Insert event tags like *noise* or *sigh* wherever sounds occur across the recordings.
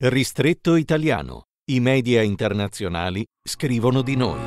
Ristretto italiano. I media internazionali scrivono di noi.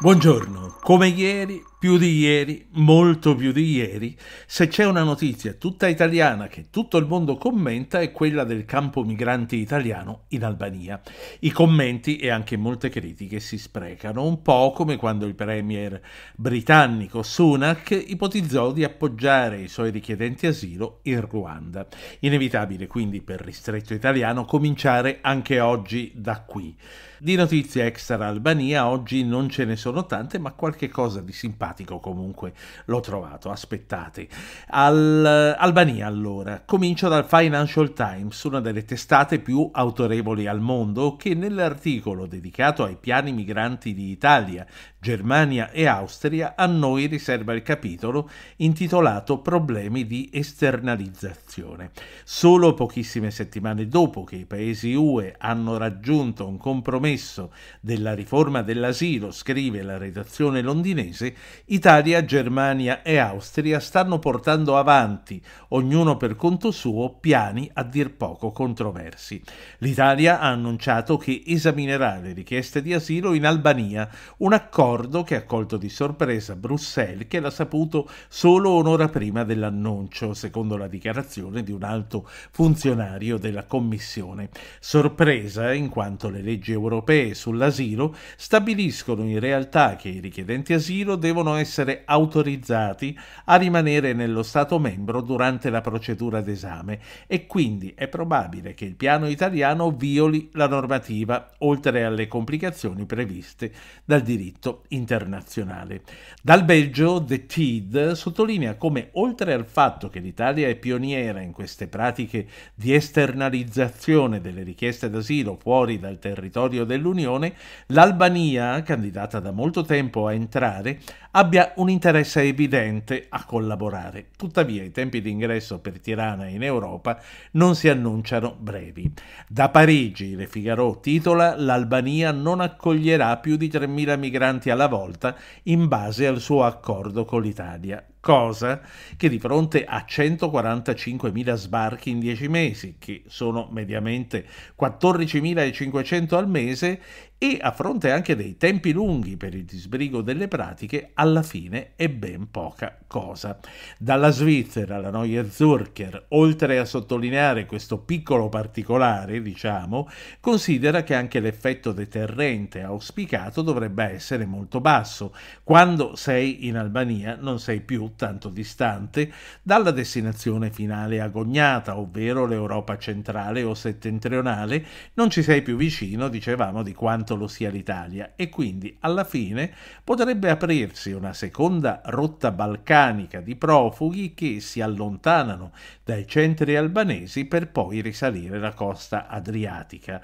Buongiorno, come ieri più di ieri, molto più di ieri, se c'è una notizia tutta italiana che tutto il mondo commenta è quella del campo migranti italiano in Albania. I commenti e anche molte critiche si sprecano, un po' come quando il premier britannico Sunak ipotizzò di appoggiare i suoi richiedenti asilo in Ruanda. Inevitabile quindi per ristretto italiano cominciare anche oggi da qui. Di notizie extra Albania oggi non ce ne sono tante, ma qualche cosa di simpatico simpatico comunque l'ho trovato, aspettate. Al, Albania allora, comincio dal Financial Times, una delle testate più autorevoli al mondo, che nell'articolo dedicato ai piani migranti di Italia, Germania e Austria a noi riserva il capitolo intitolato Problemi di esternalizzazione. Solo pochissime settimane dopo che i paesi UE hanno raggiunto un compromesso della riforma dell'asilo, scrive la redazione londinese, Italia, Germania e Austria stanno portando avanti, ognuno per conto suo, piani a dir poco controversi. L'Italia ha annunciato che esaminerà le richieste di asilo in Albania, un accordo che ha colto di sorpresa Bruxelles, che l'ha saputo solo un'ora prima dell'annuncio, secondo la dichiarazione di un alto funzionario della Commissione. Sorpresa in quanto le leggi europee sull'asilo stabiliscono in realtà che i richiedenti asilo devono essere autorizzati a rimanere nello Stato membro durante la procedura d'esame e quindi è probabile che il piano italiano violi la normativa, oltre alle complicazioni previste dal diritto internazionale. Dal Belgio, The TID sottolinea come, oltre al fatto che l'Italia è pioniera in queste pratiche di esternalizzazione delle richieste d'asilo fuori dal territorio dell'Unione, l'Albania, candidata da molto tempo a entrare, abbia un interesse evidente a collaborare. Tuttavia i tempi di ingresso per Tirana in Europa non si annunciano brevi. Da Parigi, Le Figaro titola, l'Albania non accoglierà più di 3.000 migranti alla volta in base al suo accordo con l'Italia cosa che di fronte a 145.000 sbarchi in 10 mesi, che sono mediamente 14.500 al mese, e a fronte anche dei tempi lunghi per il disbrigo delle pratiche, alla fine è ben poca cosa. Dalla Svizzera la Neue Zürcher, oltre a sottolineare questo piccolo particolare, diciamo, considera che anche l'effetto deterrente auspicato dovrebbe essere molto basso. Quando sei in Albania non sei più tanto distante dalla destinazione finale agognata, ovvero l'Europa centrale o settentrionale, non ci sei più vicino, dicevamo, di quanto lo sia l'Italia e quindi alla fine potrebbe aprirsi una seconda rotta balcanica di profughi che si allontanano dai centri albanesi per poi risalire la costa adriatica.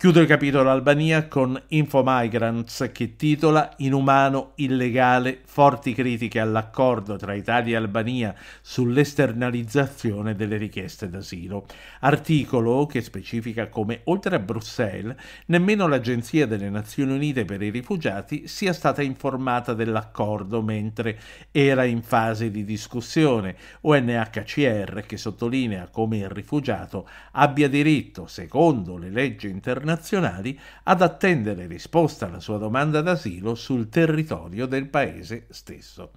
Chiudo il capitolo Albania con Infomigrants che titola Inumano, illegale, forti critiche all'accordo tra Italia e Albania sull'esternalizzazione delle richieste d'asilo. Articolo che specifica come oltre a Bruxelles nemmeno l'Agenzia delle Nazioni Unite per i rifugiati sia stata informata dell'accordo mentre era in fase di discussione. UNHCR che sottolinea come il rifugiato abbia diritto, secondo le leggi internazionali, nazionali ad attendere risposta alla sua domanda d'asilo sul territorio del paese stesso.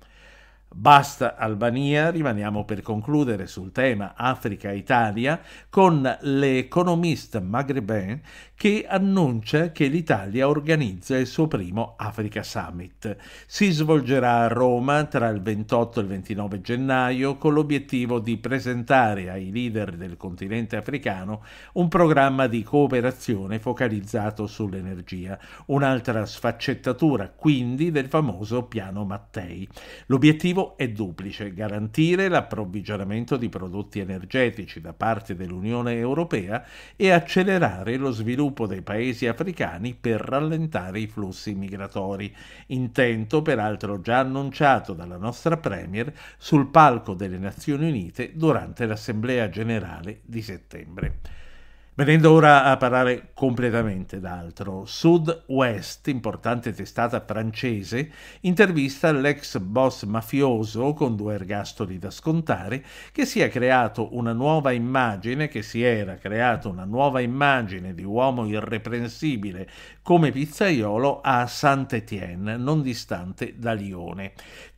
Basta Albania, rimaniamo per concludere sul tema Africa-Italia con l'economista maghreben che annuncia che l'Italia organizza il suo primo Africa Summit. Si svolgerà a Roma tra il 28 e il 29 gennaio con l'obiettivo di presentare ai leader del continente africano un programma di cooperazione focalizzato sull'energia, un'altra sfaccettatura quindi del famoso piano Mattei. L'obiettivo è duplice, garantire l'approvvigionamento di prodotti energetici da parte dell'Unione Europea e accelerare lo sviluppo dei paesi africani per rallentare i flussi migratori, intento peraltro già annunciato dalla nostra Premier sul palco delle Nazioni Unite durante l'Assemblea generale di settembre. Venendo ora a parlare completamente d'altro, Sud-West, importante testata francese, intervista l'ex boss mafioso con due ergastoli da scontare che si è creato una nuova immagine, che si era creato una nuova immagine di uomo irreprensibile come pizzaiolo a Saint-Étienne, non distante da Lione.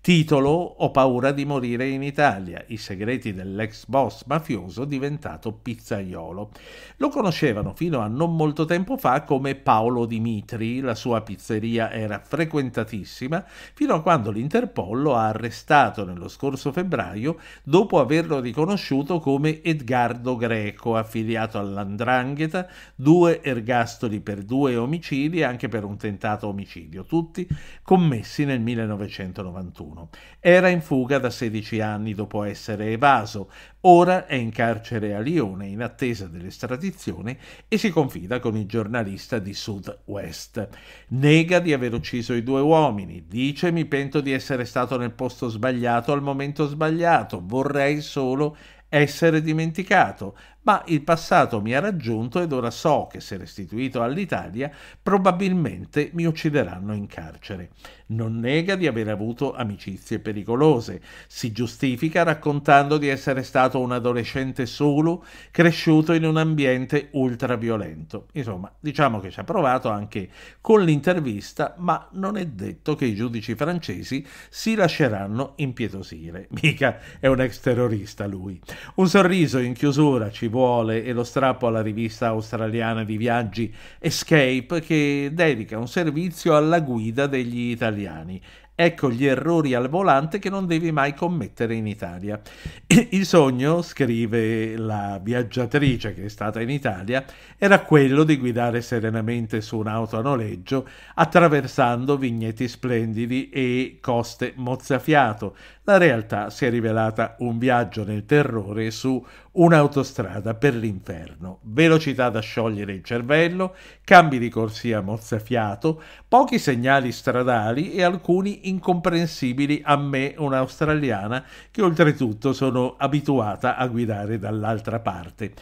Titolo Ho paura di morire in Italia, i segreti dell'ex boss mafioso diventato pizzaiolo. Lo conoscevano fino a non molto tempo fa come Paolo Dimitri, la sua pizzeria era frequentatissima, fino a quando l'Interpol lo ha arrestato nello scorso febbraio dopo averlo riconosciuto come Edgardo Greco, affiliato all'Andrangheta, due ergastoli per due omicidi e anche per un tentato omicidio, tutti commessi nel 1991. 1991. Era in fuga da 16 anni dopo essere evaso, ora è in carcere a Lione in attesa dell'estradizione e si confida con il giornalista di Sud-West. Nega di aver ucciso i due uomini, dice mi pento di essere stato nel posto sbagliato al momento sbagliato, vorrei solo essere dimenticato, ma il passato mi ha raggiunto ed ora so che se restituito all'Italia probabilmente mi uccideranno in carcere. Non nega di aver avuto amicizie pericolose, si giustifica raccontando di essere stato un adolescente solo, cresciuto in un ambiente ultraviolento. Insomma, diciamo che ci ha provato anche con l'intervista, ma non è detto che i giudici francesi si lasceranno impietosire. Mica è un ex terrorista lui. Un sorriso in chiusura ci vuole e lo strappo alla rivista australiana di viaggi Escape che dedica un servizio alla guida degli italiani Ecco gli errori al volante che non devi mai commettere in Italia. *clears throat* Il sogno, scrive la viaggiatrice che è stata in Italia, era quello di guidare serenamente su un'auto a noleggio attraversando vigneti splendidi e coste mozzafiato. La realtà si è rivelata un viaggio nel terrore su un'autostrada per l'inferno, velocità da sciogliere il cervello, cambi di corsia mozzafiato, pochi segnali stradali e alcuni incomprensibili a me, un'australiana, che oltretutto sono abituata a guidare dall'altra parte.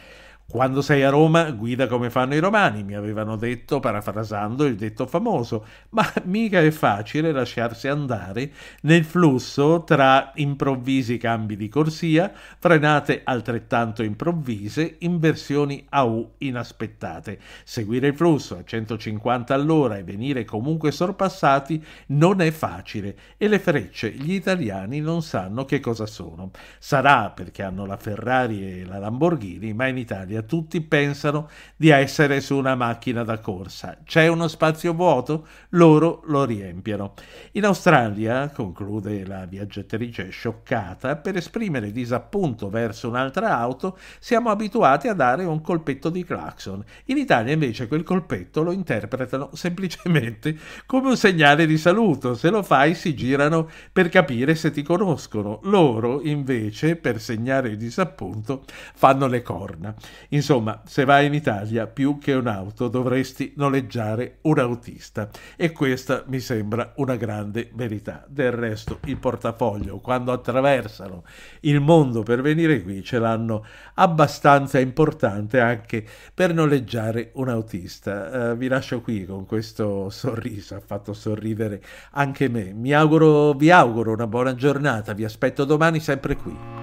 Quando sei a Roma, guida come fanno i romani, mi avevano detto, parafrasando il detto famoso, ma mica è facile lasciarsi andare nel flusso tra improvvisi cambi di corsia, frenate altrettanto improvvise, inversioni a U inaspettate. Seguire il flusso a 150 all'ora e venire comunque sorpassati non è facile e le frecce gli italiani non sanno che cosa sono. Sarà perché hanno la Ferrari e la Lamborghini, ma in Italia media, tutti pensano di essere su una macchina da corsa. C'è uno spazio vuoto? Loro lo riempiono. In Australia, conclude la viaggiatrice scioccata, per esprimere disappunto verso un'altra auto siamo abituati a dare un colpetto di clacson. In Italia invece quel colpetto lo interpretano semplicemente come un segnale di saluto. Se lo fai si girano per capire se ti conoscono. Loro invece per segnare il disappunto fanno le corna. Insomma, se vai in Italia, più che un'auto dovresti noleggiare un autista. E questa mi sembra una grande verità. Del resto, il portafoglio, quando attraversano il mondo per venire qui, ce l'hanno abbastanza importante anche per noleggiare un autista. Eh, vi lascio qui con questo sorriso, ha fatto sorridere anche me. Mi auguro, vi auguro una buona giornata, vi aspetto domani sempre qui.